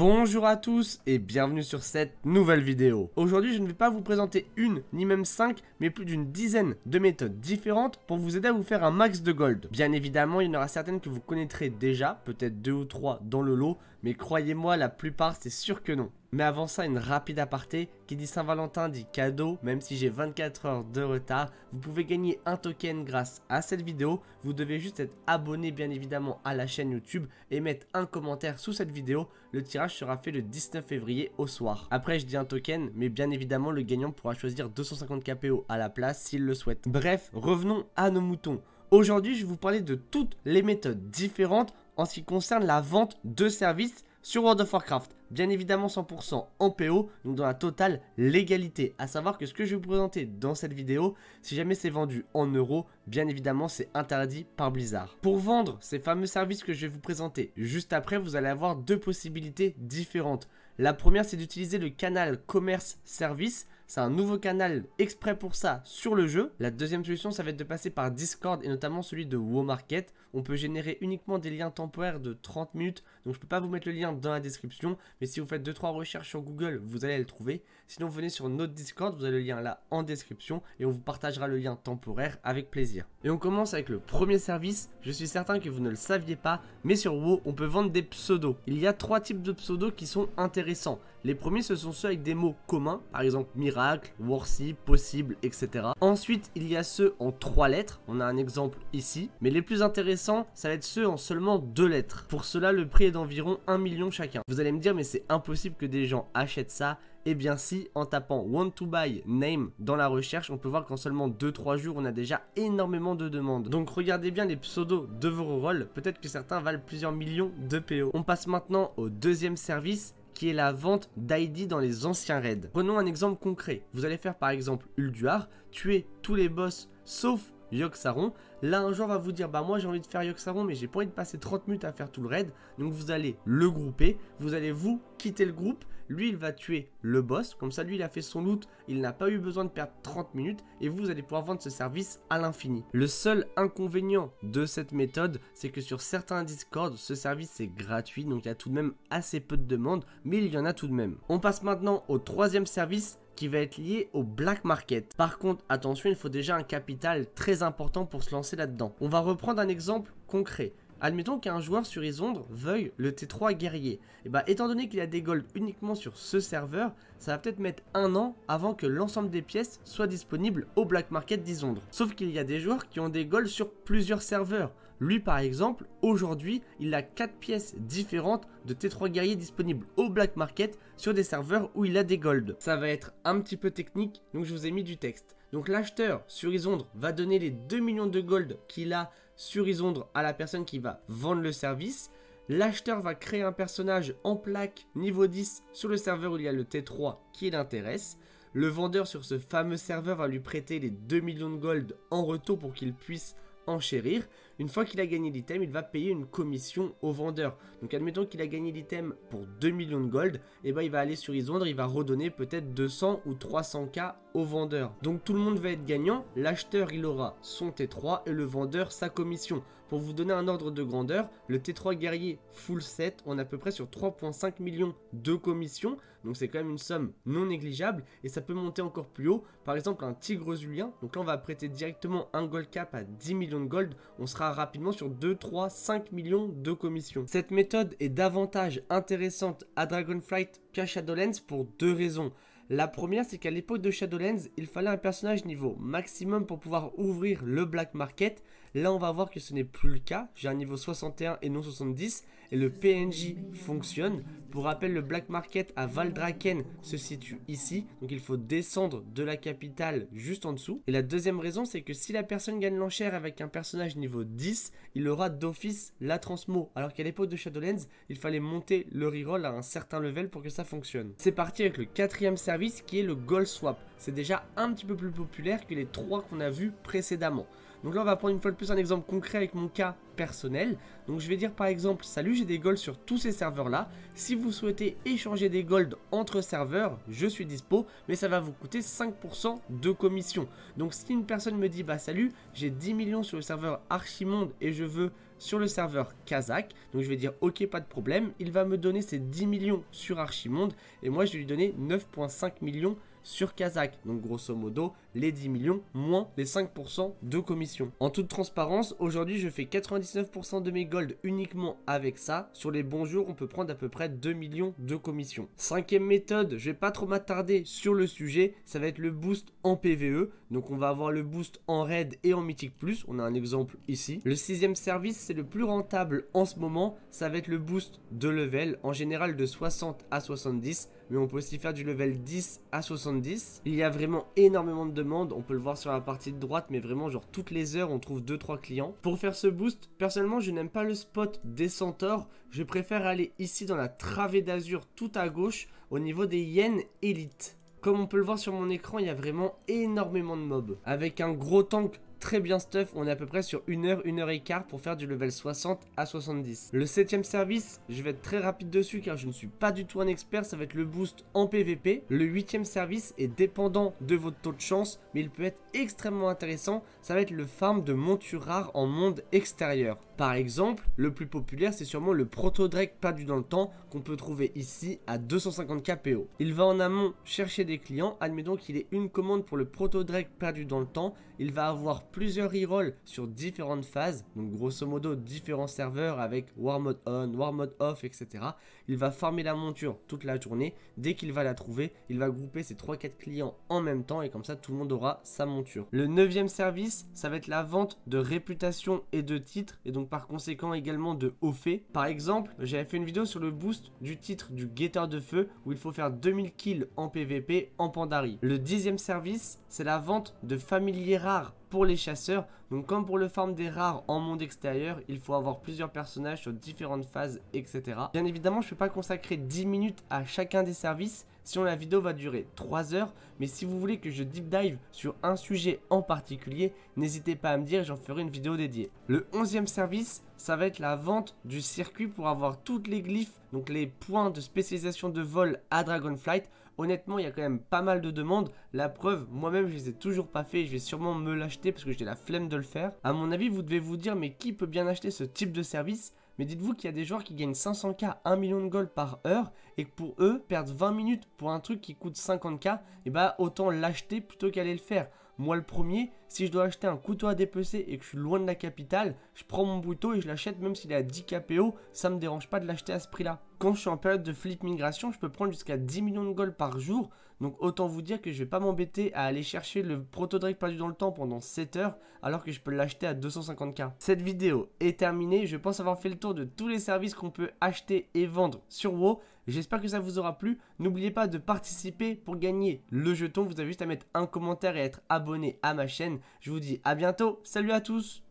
Bonjour à tous et bienvenue sur cette nouvelle vidéo. Aujourd'hui je ne vais pas vous présenter une ni même cinq mais plus d'une dizaine de méthodes différentes pour vous aider à vous faire un max de gold. Bien évidemment il y en aura certaines que vous connaîtrez déjà, peut-être deux ou trois dans le lot mais croyez-moi, la plupart, c'est sûr que non. Mais avant ça, une rapide aparté, qui dit Saint-Valentin dit cadeau, même si j'ai 24 heures de retard, vous pouvez gagner un token grâce à cette vidéo, vous devez juste être abonné bien évidemment à la chaîne YouTube et mettre un commentaire sous cette vidéo, le tirage sera fait le 19 février au soir. Après je dis un token, mais bien évidemment le gagnant pourra choisir 250 KPO à la place s'il le souhaite. Bref, revenons à nos moutons. Aujourd'hui, je vais vous parler de toutes les méthodes différentes en ce qui concerne la vente de services sur World of Warcraft. Bien évidemment 100% en PO, donc dans la totale légalité. A savoir que ce que je vais vous présenter dans cette vidéo, si jamais c'est vendu en euros, bien évidemment c'est interdit par Blizzard. Pour vendre ces fameux services que je vais vous présenter juste après, vous allez avoir deux possibilités différentes. La première c'est d'utiliser le canal commerce service c'est un nouveau canal exprès pour ça sur le jeu. La deuxième solution, ça va être de passer par Discord et notamment celui de Womarket. Market. On peut générer uniquement des liens temporaires de 30 minutes. Donc je peux pas vous mettre le lien dans la description. Mais si vous faites 2-3 recherches sur Google, vous allez le trouver. Sinon, venez sur notre Discord, vous avez le lien là en description et on vous partagera le lien temporaire avec plaisir. Et on commence avec le premier service. Je suis certain que vous ne le saviez pas, mais sur WoW, on peut vendre des pseudos. Il y a trois types de pseudos qui sont intéressants. Les premiers, ce sont ceux avec des mots communs, par exemple miracle, worthy, possible, etc. Ensuite, il y a ceux en trois lettres, on a un exemple ici, mais les plus intéressants, ça va être ceux en seulement deux lettres. Pour cela, le prix est d'environ 1 million chacun. Vous allez me dire, mais c'est impossible que des gens achètent ça, eh bien si, en tapant want to buy name dans la recherche, on peut voir qu'en seulement 2-3 jours, on a déjà énormément de demandes. Donc regardez bien les pseudos de vos rôles, peut-être que certains valent plusieurs millions de PO. On passe maintenant au deuxième service qui est la vente d'ID dans les anciens raids. Prenons un exemple concret. Vous allez faire par exemple Ulduar, tuer tous les boss sauf yoxaron saron Là, un joueur va vous dire, bah moi j'ai envie de faire yoxaron saron mais j'ai pas envie de passer 30 minutes à faire tout le raid. Donc vous allez le grouper, vous allez vous quitter le groupe. Lui, il va tuer le boss. Comme ça, lui, il a fait son loot. Il n'a pas eu besoin de perdre 30 minutes. Et vous, vous allez pouvoir vendre ce service à l'infini. Le seul inconvénient de cette méthode, c'est que sur certains Discord, ce service est gratuit. Donc il y a tout de même assez peu de demandes. Mais il y en a tout de même. On passe maintenant au troisième service qui va être lié au black market. Par contre, attention, il faut déjà un capital très important pour se lancer là-dedans. On va reprendre un exemple concret. Admettons qu'un joueur sur Isondre veuille le T3 guerrier. Et eh bien étant donné qu'il a des golds uniquement sur ce serveur, ça va peut-être mettre un an avant que l'ensemble des pièces soient disponibles au black market d'Isondre. Sauf qu'il y a des joueurs qui ont des golds sur plusieurs serveurs. Lui par exemple, aujourd'hui, il a 4 pièces différentes de T3 guerrier disponibles au black market sur des serveurs où il a des golds. Ça va être un petit peu technique, donc je vous ai mis du texte. Donc l'acheteur sur Isondre va donner les 2 millions de gold qu'il a surisondre à la personne qui va vendre le service. L'acheteur va créer un personnage en plaque niveau 10 sur le serveur où il y a le T3 qui l'intéresse. Le vendeur sur ce fameux serveur va lui prêter les 2 millions de gold en retour pour qu'il puisse enchérir. Une fois qu'il a gagné l'item, il va payer une commission au vendeur. Donc admettons qu'il a gagné l'item pour 2 millions de gold, et eh ben il va aller sur Isondre, il va redonner peut-être 200 ou 300k au vendeur. Donc tout le monde va être gagnant, l'acheteur il aura son T3 et le vendeur sa commission. Pour vous donner un ordre de grandeur, le T3 guerrier full set, on est à peu près sur 3.5 millions de commissions, donc c'est quand même une somme non négligeable, et ça peut monter encore plus haut, par exemple un tigre zulien, donc là on va prêter directement un gold cap à 10 millions de gold, on sera rapidement sur 2, 3, 5 millions de commissions. Cette méthode est davantage intéressante à Dragonflight qu'à Shadowlands pour deux raisons. La première, c'est qu'à l'époque de Shadowlands, il fallait un personnage niveau maximum pour pouvoir ouvrir le black market. Là, on va voir que ce n'est plus le cas. J'ai un niveau 61 et non 70. Et le PNJ fonctionne. Pour rappel, le Black Market à Valdraken se situe ici. Donc, il faut descendre de la capitale juste en dessous. Et la deuxième raison, c'est que si la personne gagne l'enchère avec un personnage niveau 10, il aura d'office la transmo. Alors qu'à l'époque de Shadowlands, il fallait monter le reroll à un certain level pour que ça fonctionne. C'est parti avec le quatrième service qui est le Gold Swap. C'est déjà un petit peu plus populaire que les trois qu'on a vus précédemment. Donc là, on va prendre une fois de plus un exemple concret avec mon cas personnel. Donc je vais dire par exemple, salut, j'ai des golds sur tous ces serveurs-là. Si vous souhaitez échanger des golds entre serveurs, je suis dispo, mais ça va vous coûter 5% de commission. Donc si une personne me dit, bah salut, j'ai 10 millions sur le serveur Archimonde et je veux sur le serveur Kazakh. Donc je vais dire ok pas de problème. Il va me donner ses 10 millions sur Archimonde et moi je vais lui donner 9.5 millions sur Kazakh. Donc grosso modo, les 10 millions moins les 5% de commission. En toute transparence, aujourd'hui je fais 99% de mes gold uniquement avec ça. Sur les bons jours, on peut prendre à peu près 2 millions de commission. Cinquième méthode, je vais pas trop m'attarder sur le sujet, ça va être le boost en PVE. Donc on va avoir le boost en raid et en mythique plus, on a un exemple ici. Le sixième service, c'est le plus rentable en ce moment, ça va être le boost de level, en général de 60 à 70 mais on peut aussi faire du level 10 à 70. Il y a vraiment énormément de demandes, on peut le voir sur la partie de droite, mais vraiment genre toutes les heures on trouve 2-3 clients. Pour faire ce boost, personnellement je n'aime pas le spot des centaures, je préfère aller ici dans la travée d'azur tout à gauche au niveau des yens élites. Comme on peut le voir sur mon écran, il y a vraiment énormément de mobs. Avec un gros tank très bien stuff, on est à peu près sur 1 heure, 1 heure et quart pour faire du level 60 à 70. Le septième service, je vais être très rapide dessus car je ne suis pas du tout un expert, ça va être le boost en PVP. Le 8 huitième service est dépendant de votre taux de chance, mais il peut être extrêmement intéressant, ça va être le farm de montures rares en monde extérieur. Par exemple, le plus populaire c'est sûrement le proto drake perdu dans le temps qu'on peut trouver ici à 250 KPO. Il va en amont chercher des clients, admettons qu'il ait une commande pour le proto drake perdu dans le temps, il va avoir plusieurs rerolls sur différentes phases, donc grosso modo différents serveurs avec War Mode On, War Mode Off, etc. Il va former la monture toute la journée. Dès qu'il va la trouver, il va grouper ses 3-4 clients en même temps et comme ça tout le monde aura sa monture. Le neuvième service, ça va être la vente de réputation et de titres et donc par conséquent également de haut fait Par exemple, j'avais fait une vidéo sur le boost du titre du guetteur de feu où il faut faire 2000 kills en PVP en Pandarie. Le dixième service, c'est la vente de familiers rares pour les chasseurs. Donc comme pour le farm des rares en monde extérieur, il faut avoir plusieurs personnages sur différentes phases, etc. Bien évidemment, je ne peux pas consacrer 10 minutes à chacun des services, sinon la vidéo va durer 3 heures. Mais si vous voulez que je deep dive sur un sujet en particulier, n'hésitez pas à me dire, j'en ferai une vidéo dédiée. Le 11e service, ça va être la vente du circuit pour avoir toutes les glyphes, donc les points de spécialisation de vol à Dragonflight honnêtement, il y a quand même pas mal de demandes. La preuve, moi-même, je les ai toujours pas fait. Je vais sûrement me l'acheter parce que j'ai la flemme de le faire. À mon avis, vous devez vous dire, mais qui peut bien acheter ce type de service mais dites-vous qu'il y a des joueurs qui gagnent 500k, 1 million de gold par heure, et que pour eux, perdre 20 minutes pour un truc qui coûte 50k, et bah autant l'acheter plutôt qu'aller le faire. Moi le premier, si je dois acheter un couteau à dépecer et que je suis loin de la capitale, je prends mon couteau et je l'achète même s'il est à 10 KPO, ça me dérange pas de l'acheter à ce prix-là. Quand je suis en période de flip migration, je peux prendre jusqu'à 10 millions de gold par jour, donc autant vous dire que je vais pas m'embêter à aller chercher le proto-drake perdu dans le temps pendant 7 heures, alors que je peux l'acheter à 250k. Cette vidéo est terminée, je pense avoir fait le tour de tous les services qu'on peut acheter et vendre sur WoW. J'espère que ça vous aura plu. N'oubliez pas de participer pour gagner le jeton. Vous avez juste à mettre un commentaire et être abonné à ma chaîne. Je vous dis à bientôt. Salut à tous.